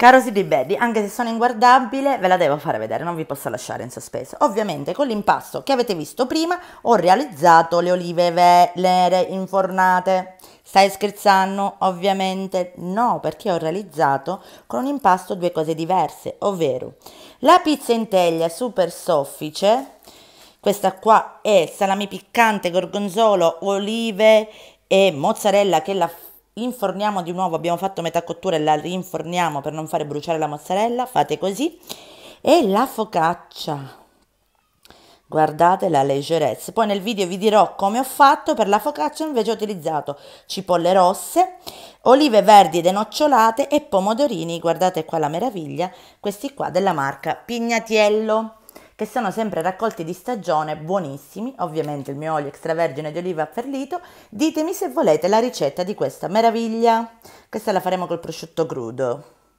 Caro CD Baddy, anche se sono inguardabile, ve la devo fare vedere, non vi posso lasciare in sospeso. Ovviamente con l'impasto che avete visto prima ho realizzato le olive nere infornate. Stai scherzando? Ovviamente no, perché ho realizzato con un impasto due cose diverse, ovvero la pizza in teglia super soffice, questa qua è salami piccante, gorgonzolo, olive e mozzarella che la fa inforniamo di nuovo, abbiamo fatto metà cottura e la rinforniamo per non fare bruciare la mozzarella, fate così, e la focaccia. Guardate la leggerezza. Poi nel video vi dirò come ho fatto per la focaccia, invece ho utilizzato cipolle rosse, olive verdi denocciolate e pomodorini, guardate qua la meraviglia, questi qua della marca Pignatiello che sono sempre raccolti di stagione, buonissimi, ovviamente il mio olio extravergine di oliva perlito. Ditemi se volete la ricetta di questa meraviglia. Questa la faremo col prosciutto crudo.